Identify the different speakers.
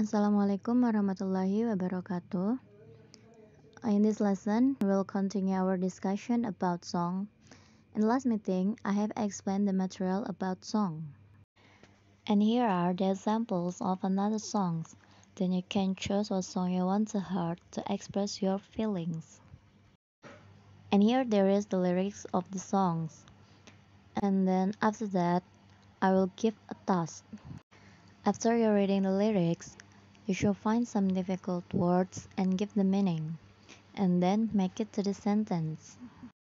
Speaker 1: Assalamualaikum warahmatullahi wabarakatuh. In this lesson, we will continue our discussion about song. In last meeting, I have explained the material about song. And here are the examples of another songs. Then you can choose what song you want to hear to express your feelings. And here there is the lyrics of the songs. And then after that, I will give a task. After you're reading the lyrics, you shall find some difficult words and give the meaning, and then make it to the sentence.